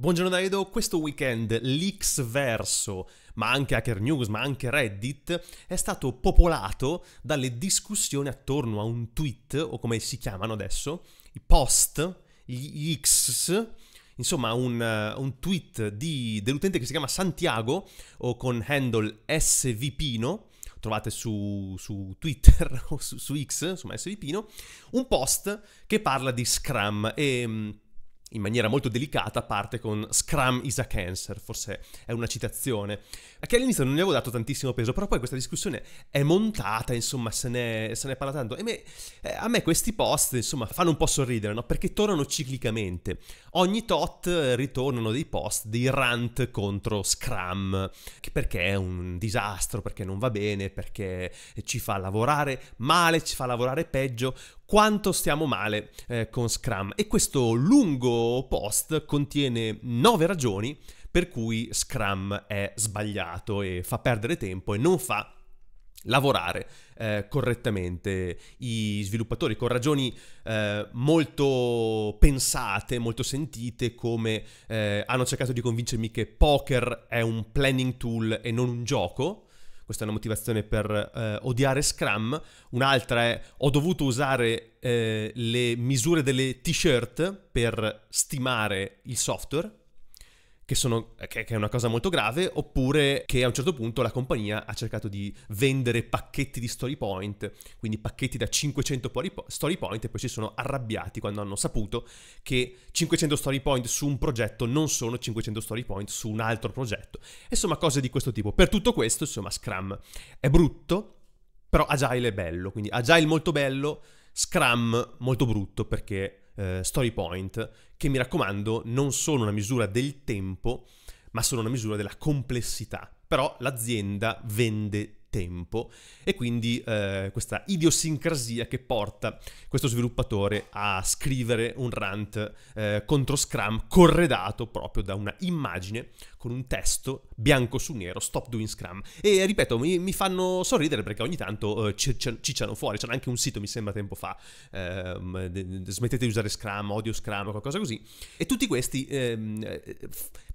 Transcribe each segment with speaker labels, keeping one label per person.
Speaker 1: Buongiorno Daido, questo weekend l'Xverso, ma anche Hacker News, ma anche Reddit, è stato popolato dalle discussioni attorno a un tweet, o come si chiamano adesso, i post, gli X, insomma un, eh, un tweet di, dell'utente che si chiama Santiago, o con handle svpino, trovate su, su, Twitter o su, su X, insomma svpino, un post che parla di Scrum e mm, in maniera molto delicata parte con Scrum is a cancer, forse è una citazione, che all'inizio non ne avevo dato tantissimo peso, però poi questa discussione è montata, insomma, se ne, se ne parla tanto. E me, eh, a me questi post, insomma, fanno un po' sorridere, no? Perché tornano ciclicamente. Ogni tot ritornano dei post, dei rant contro Scrum, che perché è un disastro, perché non va bene, perché ci fa lavorare male, ci fa lavorare peggio, quanto stiamo male eh, con Scrum. E questo lungo post contiene nove ragioni per cui Scrum è sbagliato e fa perdere tempo e non fa lavorare eh, correttamente i sviluppatori con ragioni eh, molto pensate, molto sentite, come eh, hanno cercato di convincermi che poker è un planning tool e non un gioco. Questa è una motivazione per eh, odiare Scrum. Un'altra è ho dovuto usare eh, le misure delle t-shirt per stimare il software che, sono, eh, che, è una cosa molto grave, oppure che a un certo punto la compagnia ha cercato di vendere pacchetti di story point, quindi pacchetti da 500 story point e poi si sono arrabbiati quando hanno saputo che 500 story point su un progetto non sono 500 story point su un altro progetto. Insomma, cose di questo tipo. Per tutto questo, insomma, Scrum è brutto, però Agile è bello, quindi Agile molto bello, Scrum molto brutto perché eh, story point, che mi raccomando non sono una misura del tempo, ma sono una misura della complessità. Però l'azienda vende tempo e quindi eh, questa idiosincrasia che porta questo sviluppatore a scrivere un rant eh, contro Scrum corredato proprio da una immagine con un testo bianco su nero, stop doing Scrum. E ripeto, mi, mi fanno sorridere perché ogni tanto eh, cicciano fuori, c'era anche un sito, mi sembra, tempo fa, ehm, smettete di usare Scrum, odio Scrum, o qualcosa così, e tutti questi ehm, eh,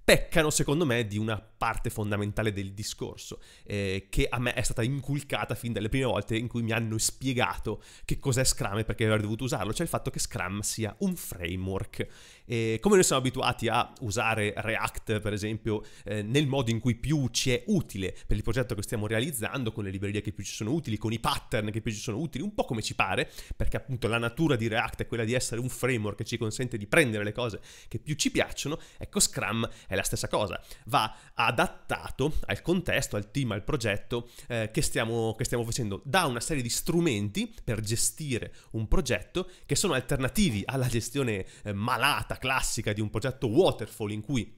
Speaker 1: peccano secondo me di una parte fondamentale del discorso eh, che a me è stata inculcata fin dalle prime volte in cui mi hanno spiegato che cos'è Scrum e perché avrei dovuto usarlo, cioè il fatto che Scrum sia un framework e eh, come noi siamo abituati a usare React, per esempio, eh, nel modo in cui più ci è utile per il progetto che stiamo realizzando, con le librerie che più ci sono utili, con i pattern che più ci sono utili, un po' come ci pare, perché appunto la natura di React è quella di essere un framework che ci consente di prendere le cose che più ci piacciono, ecco Scrum è la stessa cosa, va adattato al contesto, al team, al progetto eh, che, stiamo, che stiamo facendo, da una serie di strumenti per gestire un progetto che sono alternativi alla gestione eh, malata classica di un progetto waterfall in cui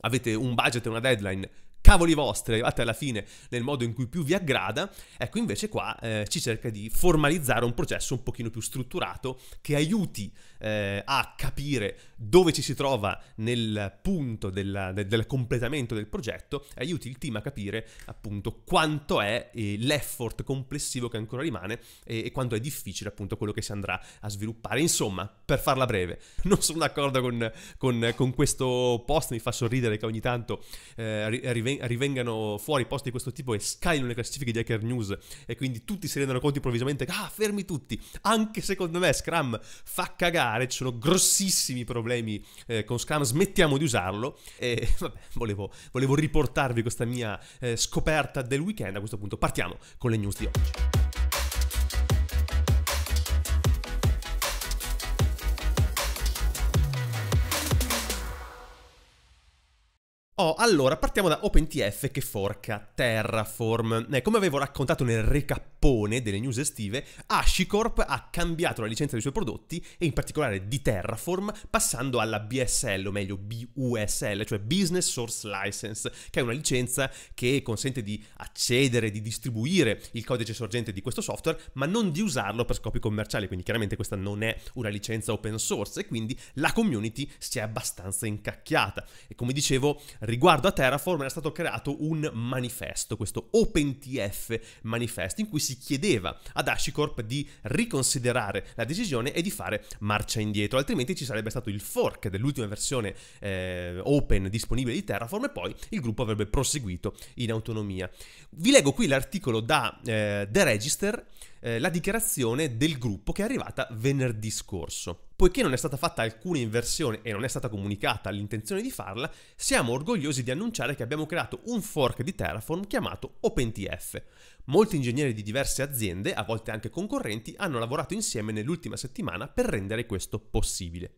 Speaker 1: avete un budget e una deadline cavoli vostri, arrivate alla fine nel modo in cui più vi aggrada, ecco invece qua eh, ci cerca di formalizzare un processo un pochino più strutturato che aiuti eh, a capire dove ci si trova nel punto della, del, del, completamento del progetto e aiuti il team a capire appunto quanto è eh, l'effort complessivo che ancora rimane e, e, quanto è difficile appunto quello che si andrà a sviluppare. Insomma, per farla breve, non sono d'accordo con, con, con questo post, mi fa sorridere che ogni tanto eh, rivengano fuori post di questo tipo e scagliano le classifiche di Hacker News e quindi tutti si rendono conto improvvisamente che ah, fermi tutti, anche secondo me Scrum fa cagare, ci sono grossissimi problemi problemi eh, con Scrum, smettiamo di usarlo. E vabbè, volevo, volevo riportarvi questa mia eh, scoperta del weekend. A questo punto partiamo con le news di oggi. Oh, allora, partiamo da OpenTF che forca Terraform. Eh, come avevo raccontato nel recappone delle news estive, HashiCorp ha cambiato la licenza dei suoi prodotti, e in particolare di Terraform, passando alla BSL, o meglio BUSL, cioè Business Source License, che è una licenza che consente di accedere, di distribuire il codice sorgente di questo software, ma non di usarlo per scopi commerciali, quindi chiaramente questa non è una licenza open source, e quindi la community si è abbastanza incacchiata. E come dicevo riguardo a Terraform era stato creato un manifesto, questo OpenTF manifesto, in cui si chiedeva ad HashiCorp di riconsiderare la decisione e di fare marcia indietro, altrimenti ci sarebbe stato il fork dell'ultima versione eh, open disponibile di Terraform e poi il gruppo avrebbe proseguito in autonomia. Vi leggo qui l'articolo da eh, The Register eh, la dichiarazione del gruppo che è arrivata venerdì scorso. Poiché non è stata fatta alcuna inversione e non è stata comunicata l'intenzione di farla, siamo orgogliosi di annunciare che abbiamo creato un fork di Terraform chiamato OpenTF. Molti ingegneri di diverse aziende, a volte anche concorrenti, hanno lavorato insieme nell'ultima settimana per rendere questo possibile.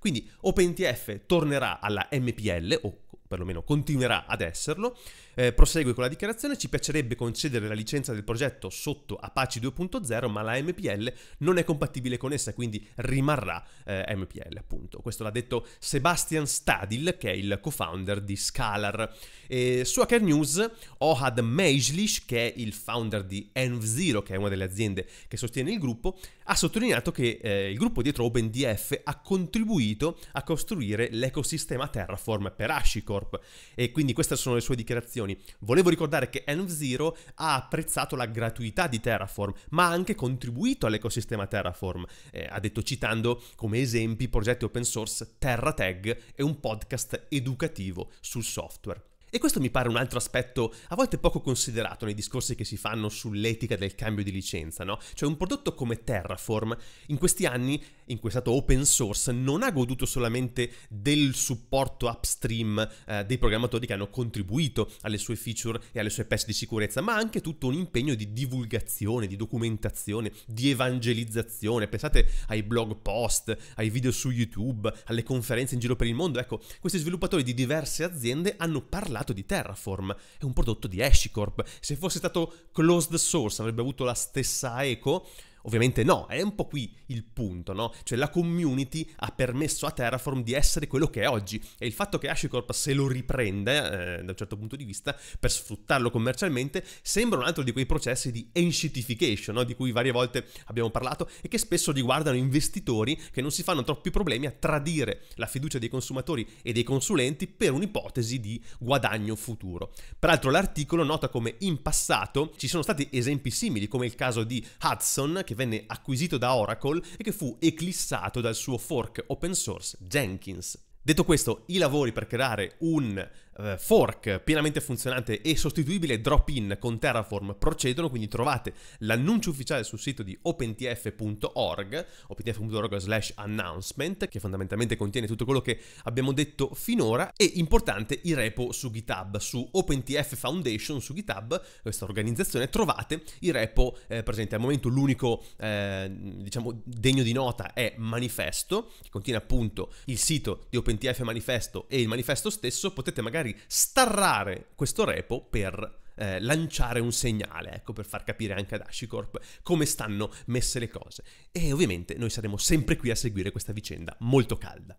Speaker 1: Quindi OpenTF tornerà alla MPL o perlomeno continuerà ad esserlo. Eh, prosegue con la dichiarazione, ci piacerebbe concedere la licenza del progetto sotto Apache 2.0, ma la MPL non è compatibile con essa, quindi rimarrà eh, MPL appunto. Questo l'ha detto Sebastian Stadil, che è il co-founder di Scalar. E su Hacker News, Ohad Mejlish, che è il founder di Env0, che è una delle aziende che sostiene il gruppo, ha sottolineato che eh, il gruppo dietro OpenDF ha contribuito a costruire l'ecosistema Terraform per HashiCorp Corp. E quindi queste sono le sue dichiarazioni. Volevo ricordare che N-Zero ha apprezzato la gratuità di Terraform, ma ha anche contribuito all'ecosistema Terraform. Eh, ha detto citando come esempi progetti open source TerraTag e un podcast educativo sul software. E questo mi pare un altro aspetto a volte poco considerato nei discorsi che si fanno sull'etica del cambio di licenza, no? Cioè un prodotto come Terraform in questi anni, in cui è stato open source, non ha goduto solamente del supporto upstream eh, dei programmatori che hanno contribuito alle sue feature e alle sue patch di sicurezza, ma anche tutto un impegno di divulgazione, di documentazione, di evangelizzazione. Pensate ai blog post, ai video su YouTube, alle conferenze in giro per il mondo. Ecco, questi sviluppatori di diverse aziende hanno parlato creato di Terraform, è un prodotto di HashiCorp. Se fosse stato closed source avrebbe avuto la stessa eco, Ovviamente no, è un po' qui il punto, no? Cioè la community ha permesso a Terraform di essere quello che è oggi e il fatto che HashiCorp se lo riprende, eh, da un certo punto di vista, per sfruttarlo commercialmente, sembra un altro di quei processi di enshitification, no? Di cui varie volte abbiamo parlato e che spesso riguardano investitori che non si fanno troppi problemi a tradire la fiducia dei consumatori e dei consulenti per un'ipotesi di guadagno futuro. Peraltro l'articolo nota come in passato ci sono stati esempi simili, come il caso di Hudson, che che venne acquisito da Oracle e che fu eclissato dal suo fork open source Jenkins. Detto questo, i lavori per creare un eh, fork pienamente funzionante e sostituibile drop-in con Terraform procedono, quindi trovate l'annuncio ufficiale sul sito di opentf.org, opentf.org slash announcement, che fondamentalmente contiene tutto quello che abbiamo detto finora, e importante i repo su GitHub, su OpenTF Foundation su GitHub, questa organizzazione, trovate i repo eh, presenti. Al momento l'unico, eh, diciamo, degno di nota è Manifesto, che contiene appunto il sito di OpenTF Manifesto e il manifesto stesso, potete magari magari starrare questo repo per eh, lanciare un segnale, ecco, per far capire anche ad Ashicorp come stanno messe le cose. E ovviamente noi saremo sempre qui a seguire questa vicenda molto calda.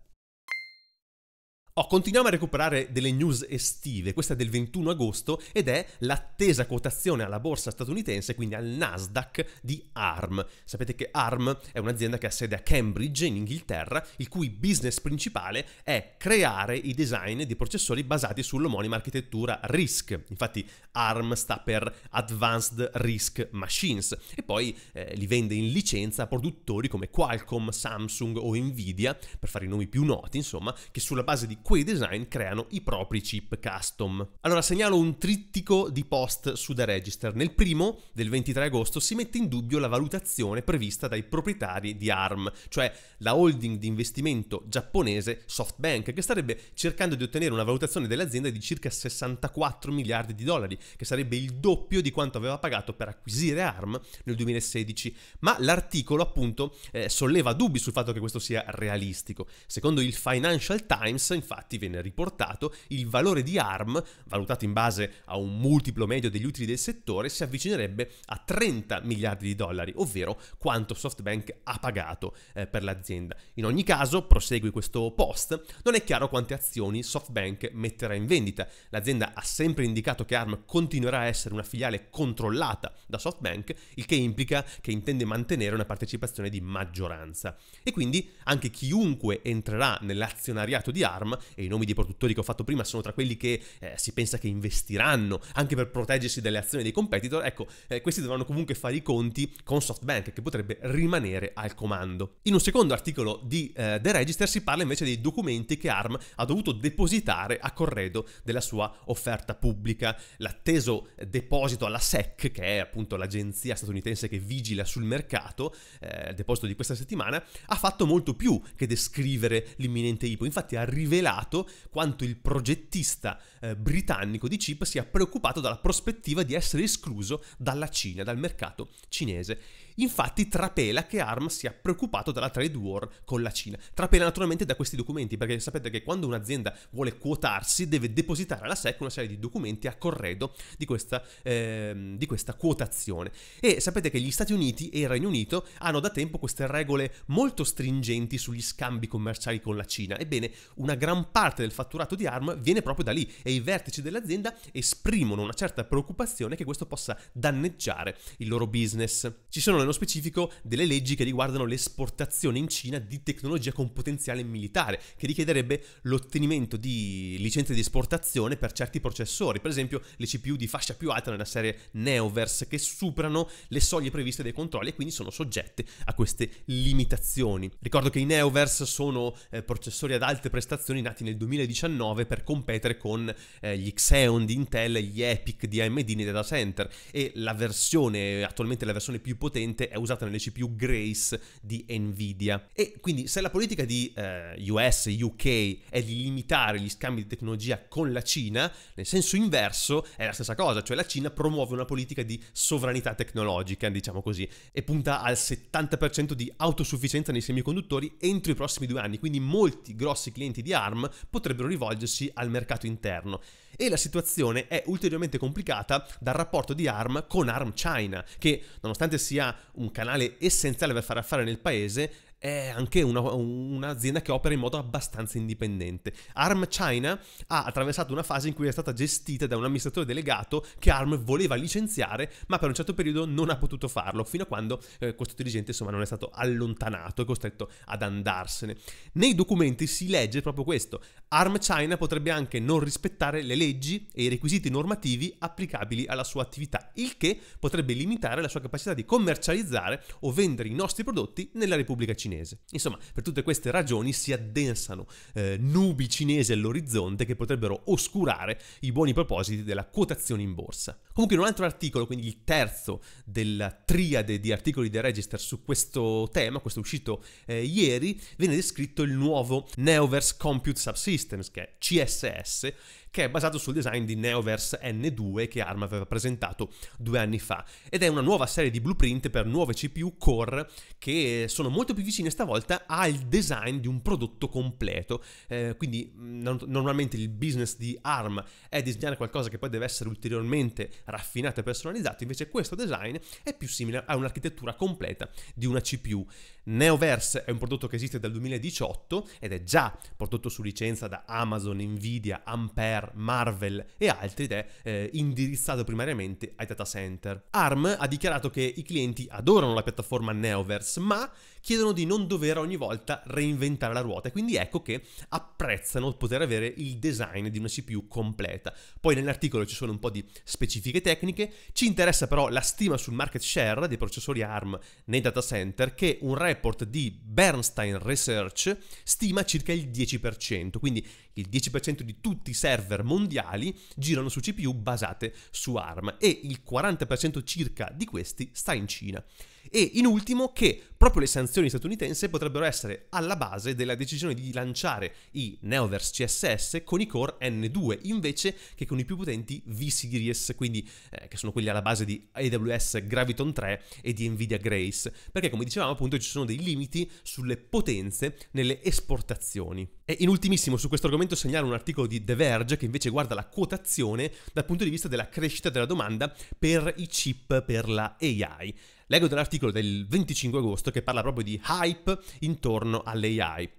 Speaker 1: Oh, continuiamo a recuperare delle news estive, questa è del 21 agosto ed è l'attesa quotazione alla borsa statunitense, quindi al Nasdaq di ARM. Sapete che ARM è un'azienda che ha sede a Cambridge in Inghilterra, il cui business principale è creare i design di processori basati sull'omonima architettura RISC. Infatti ARM sta per Advanced RISC Machines e poi eh, li vende in licenza a produttori come Qualcomm, Samsung o Nvidia, per fare i nomi più noti, insomma, che sulla base di quei design creano i propri chip custom. Allora segnalo un trittico di post su The Register. Nel primo, del 23 agosto, si mette in dubbio la valutazione prevista dai proprietari di ARM, cioè la holding di investimento giapponese SoftBank, che starebbe cercando di ottenere una valutazione dell'azienda di circa 64 miliardi di dollari, che sarebbe il doppio di quanto aveva pagato per acquisire ARM nel 2016. Ma l'articolo appunto eh, solleva dubbi sul fatto che questo sia realistico. Secondo il Financial Times, infatti, infatti viene riportato, il valore di ARM, valutato in base a un multiplo medio degli utili del settore, si avvicinerebbe a 30 miliardi di dollari, ovvero quanto SoftBank ha pagato eh, per l'azienda. In ogni caso, prosegue questo post, non è chiaro quante azioni SoftBank metterà in vendita. L'azienda ha sempre indicato che ARM continuerà a essere una filiale controllata da SoftBank, il che implica che intende mantenere una partecipazione di maggioranza. E quindi anche chiunque entrerà nell'azionariato di ARM e i nomi dei produttori che ho fatto prima sono tra quelli che eh, si pensa che investiranno anche per proteggersi dalle azioni dei competitor, ecco, eh, questi dovranno comunque fare i conti con SoftBank che potrebbe rimanere al comando. In un secondo articolo di eh, The Register si parla invece dei documenti che ARM ha dovuto depositare a corredo della sua offerta pubblica, l'atteso deposito alla SEC, che è appunto l'agenzia statunitense che vigila sul mercato, eh, il deposito di questa settimana, ha fatto molto più che descrivere l'imminente IPO, infatti ha rivelato spiegato quanto il progettista eh, britannico di chip sia preoccupato dalla prospettiva di essere escluso dalla Cina, dal mercato cinese. Infatti trapela che ARM sia preoccupato dalla trade war con la Cina. Trapela naturalmente da questi documenti, perché sapete che quando un'azienda vuole quotarsi deve depositare alla SEC una serie di documenti a corredo di questa, eh, di questa quotazione. E sapete che gli Stati Uniti e il Regno Unito hanno da tempo queste regole molto stringenti sugli scambi commerciali con la Cina. Ebbene, una gran parte del fatturato di ARM viene proprio da lì e i vertici dell'azienda esprimono una certa preoccupazione che questo possa danneggiare il loro business. Ci sono nello specifico delle leggi che riguardano l'esportazione in Cina di tecnologia con potenziale militare, che richiederebbe l'ottenimento di licenze di esportazione per certi processori, per esempio le CPU di fascia più alta nella serie Neoverse, che superano le soglie previste dai controlli e quindi sono soggette a queste limitazioni. Ricordo che i Neoverse sono eh, processori ad alte prestazioni nati nel 2019 per competere con eh, gli Xeon di Intel, gli Epic di AMD nei data center e la versione, attualmente la versione più potente, attualmente è usata nelle CPU Grace di Nvidia. E quindi se la politica di eh, US, UK è di limitare gli scambi di tecnologia con la Cina, nel senso inverso è la stessa cosa, cioè la Cina promuove una politica di sovranità tecnologica, diciamo così, e punta al 70% di autosufficienza nei semiconduttori entro i prossimi due anni, quindi molti grossi clienti di ARM potrebbero rivolgersi al mercato interno. E la situazione è ulteriormente complicata dal rapporto di ARM con ARM China, che nonostante sia un canale essenziale per fare affari nel paese è anche una, un'azienda che opera in modo abbastanza indipendente. Arm China ha attraversato una fase in cui è stata gestita da un amministratore delegato che Arm voleva licenziare, ma per un certo periodo non ha potuto farlo, fino a quando eh, questo dirigente insomma non è stato allontanato e costretto ad andarsene. Nei documenti si legge proprio questo: Arm China potrebbe anche non rispettare le leggi e i requisiti normativi applicabili alla sua attività, il che potrebbe limitare la sua capacità di commercializzare o vendere i nostri prodotti nella Repubblica Cinese cinese. Insomma, per tutte queste ragioni si addensano eh, nubi cinesi all'orizzonte che potrebbero oscurare i buoni propositi della quotazione in borsa. Comunque in un altro articolo, quindi il terzo della triade di articoli del Register su questo tema, questo è uscito eh, ieri, viene descritto il nuovo Neoverse Compute Subsystems, che è CSS, che è basato sul design di Neoverse N2 che ARM aveva presentato due anni fa. Ed è una nuova serie di blueprint per nuove CPU core che sono molto più vicine stavolta al design di un prodotto completo. Eh, quindi mm, no- normalmente il business di ARM è disegnare qualcosa che poi deve essere ulteriormente raffinato e personalizzato, invece questo design è più simile a un'architettura completa di una CPU. Neoverse è un prodotto che esiste dal 2018 ed è già prodotto su licenza da Amazon, Nvidia, Ampere, Rare, Marvel e altri ed è eh, indirizzato primariamente ai data center. ARM ha dichiarato che i clienti adorano la piattaforma Neoverse, ma chiedono di non dover ogni volta reinventare la ruota e quindi ecco che apprezzano poter avere il design di una CPU completa. Poi nell'articolo ci sono un po' di specifiche tecniche, ci interessa però la stima sul market share dei processori ARM nei data center che un report di Bernstein Research stima circa il 10%, quindi il 10% di tutti i server mondiali girano su CPU basate su ARM e il 40% circa di questi sta in Cina. E in ultimo che proprio le sanzioni statunitense potrebbero essere alla base della decisione di lanciare i Neoverse CSS con i core N2 invece che con i più potenti V-Series, quindi eh, che sono quelli alla base di AWS Graviton 3 e di Nvidia Grace, perché come dicevamo appunto ci sono dei limiti sulle potenze nelle esportazioni. E in ultimissimo su questo argomento segnalo un articolo di The Verge che invece guarda la quotazione dal punto di vista della crescita della domanda per i chip per la AI Leggo dell'articolo del 25 agosto che parla proprio di hype intorno all'AI.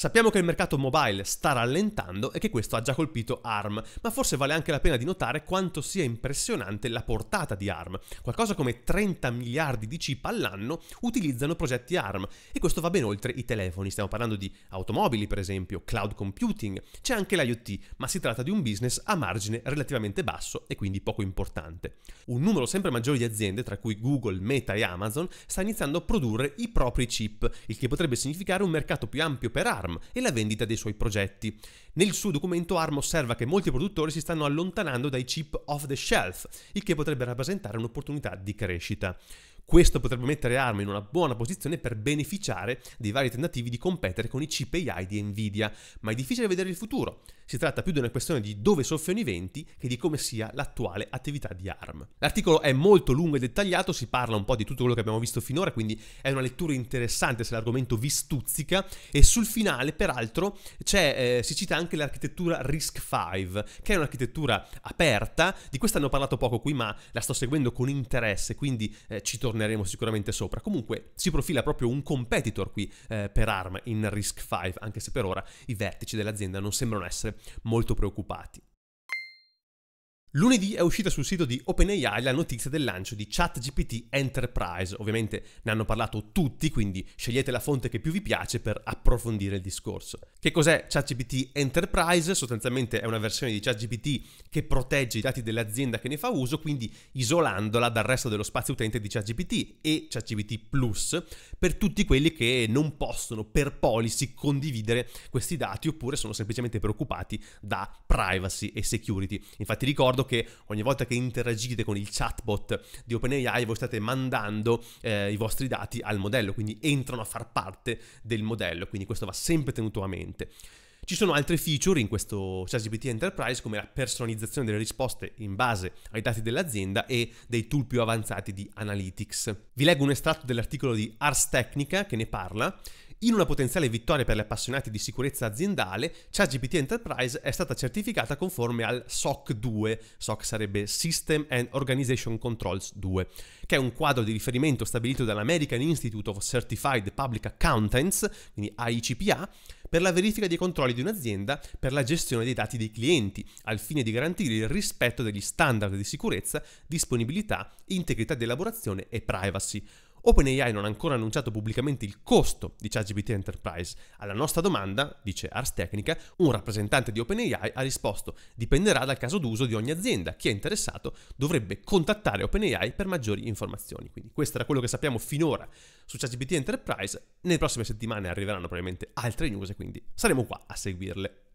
Speaker 1: Sappiamo che il mercato mobile sta rallentando e che questo ha già colpito ARM, ma forse vale anche la pena di notare quanto sia impressionante la portata di ARM. Qualcosa come 30 miliardi di chip all'anno utilizzano progetti ARM e questo va ben oltre i telefoni, stiamo parlando di automobili per esempio, cloud computing, c'è anche l'IoT, ma si tratta di un business a margine relativamente basso e quindi poco importante. Un numero sempre maggiore di aziende, tra cui Google, Meta e Amazon, sta iniziando a produrre i propri chip, il che potrebbe significare un mercato più ampio per ARM ARM e la vendita dei suoi progetti. Nel suo documento ARM osserva che molti produttori si stanno allontanando dai chip off the shelf, il che potrebbe rappresentare un'opportunità di crescita. Questo potrebbe mettere ARM in una buona posizione per beneficiare dei vari tentativi di competere con i chip AI di Nvidia, ma è difficile vedere il futuro. Si tratta più di una questione di dove soffiano i venti che di come sia l'attuale attività di ARM. L'articolo è molto lungo e dettagliato, si parla un po' di tutto quello che abbiamo visto finora, quindi è una lettura interessante se l'argomento vi stuzzica e sul finale peraltro eh, si cita anche l'architettura RISC-V, che è un'architettura aperta, di questa hanno parlato poco qui ma la sto seguendo con interesse, quindi eh, ci torneremo sicuramente sopra. Comunque si profila proprio un competitor qui eh, per ARM in RISC-V, anche se per ora i vertici dell'azienda non sembrano essere molto preoccupati. Lunedì è uscita sul sito di OpenAI la notizia del lancio di ChatGPT Enterprise. Ovviamente ne hanno parlato tutti, quindi scegliete la fonte che più vi piace per approfondire il discorso. Che cos'è ChatGPT Enterprise? Sostanzialmente è una versione di ChatGPT che protegge i dati dell'azienda che ne fa uso, quindi isolandola dal resto dello spazio utente di ChatGPT e ChatGPT Plus per tutti quelli che non possono per policy condividere questi dati oppure sono semplicemente preoccupati da privacy e security. Infatti ricordo ricordo che ogni volta che interagite con il chatbot di OpenAI voi state mandando eh, i vostri dati al modello, quindi entrano a far parte del modello, quindi questo va sempre tenuto a mente. Ci sono altre feature in questo ChatGPT Enterprise come la personalizzazione delle risposte in base ai dati dell'azienda e dei tool più avanzati di Analytics. Vi leggo un estratto dell'articolo di Ars Technica che ne parla in una potenziale vittoria per gli appassionati di sicurezza aziendale, ChatGPT Enterprise è stata certificata conforme al SOC 2, SOC sarebbe System and Organization Controls 2, che è un quadro di riferimento stabilito dall'American Institute of Certified Public Accountants, quindi AICPA, per la verifica dei controlli di un'azienda per la gestione dei dati dei clienti, al fine di garantire il rispetto degli standard di sicurezza, disponibilità, integrità di elaborazione e privacy. OpenAI non ha ancora annunciato pubblicamente il costo di ChatGPT Enterprise. Alla nostra domanda, dice Ars Technica, un rappresentante di OpenAI ha risposto: dipenderà dal caso d'uso di ogni azienda. Chi è interessato dovrebbe contattare OpenAI per maggiori informazioni. Quindi questo era quello che sappiamo finora su ChatGPT Enterprise. Nelle prossime settimane arriveranno probabilmente altre news quindi saremo qua a seguirle.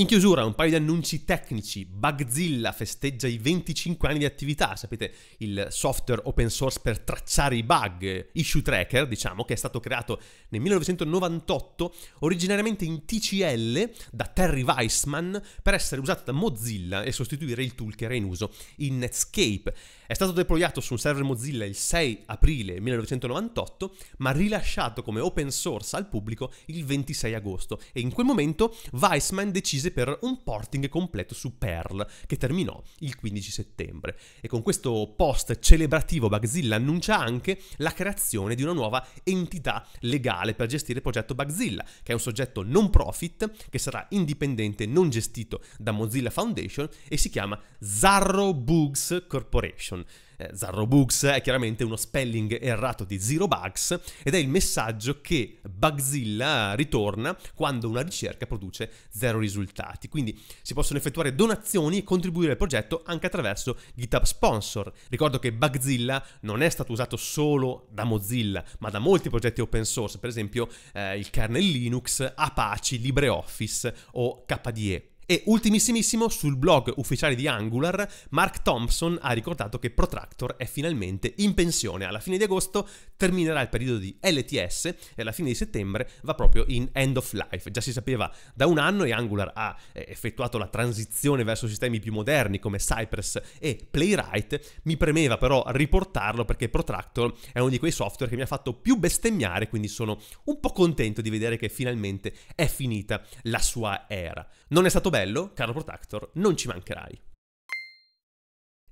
Speaker 1: In chiusura un paio di annunci tecnici. Bugzilla festeggia i 25 anni di attività, sapete, il software open source per tracciare i bug, issue tracker, diciamo, che è stato creato nel 1998 originariamente in TCL da Terry Weissman per essere usato da Mozilla e sostituire il tool che era in uso in Netscape. È stato deployato su un server Mozilla il 6 aprile 1998, ma rilasciato come open source al pubblico il 26 agosto e in quel momento Weissman decise decise per un porting completo su Perl, che terminò il 15 settembre. E con questo post celebrativo Bugzilla annuncia anche la creazione di una nuova entità legale per gestire il progetto Bugzilla, che è un soggetto non profit che sarà indipendente, non gestito da Mozilla Foundation e si chiama Zarro Bugs Corporation eh, Zarro Books è chiaramente uno spelling errato di Zero Bugs ed è il messaggio che Bugzilla ritorna quando una ricerca produce zero risultati. Quindi si possono effettuare donazioni e contribuire al progetto anche attraverso GitHub Sponsor. Ricordo che Bugzilla non è stato usato solo da Mozilla, ma da molti progetti open source, per esempio eh, il kernel Linux, Apache, LibreOffice o KDE. E ultimissimissimo, sul blog ufficiale di Angular, Mark Thompson ha ricordato che Protractor è finalmente in pensione. Alla fine di agosto terminerà il periodo di LTS e alla fine di settembre va proprio in end of life. Già si sapeva da un anno e Angular ha eh, effettuato la transizione verso sistemi più moderni come Cypress e Playwright. Mi premeva però riportarlo perché Protractor è uno di quei software che mi ha fatto più bestemmiare, quindi sono un po' contento di vedere che finalmente è finita la sua era. Non è stato bello bello, caro Protactor, non ci mancherai.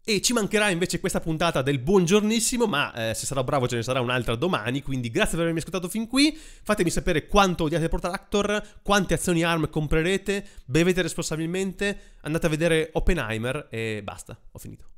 Speaker 1: E ci mancherà invece questa puntata del buongiornissimo, ma eh, se sarò bravo ce ne sarà un'altra domani, quindi grazie per avermi ascoltato fin qui, fatemi sapere quanto odiate Protractor, quante azioni ARM comprerete, bevete responsabilmente, andate a vedere Oppenheimer e basta, ho finito.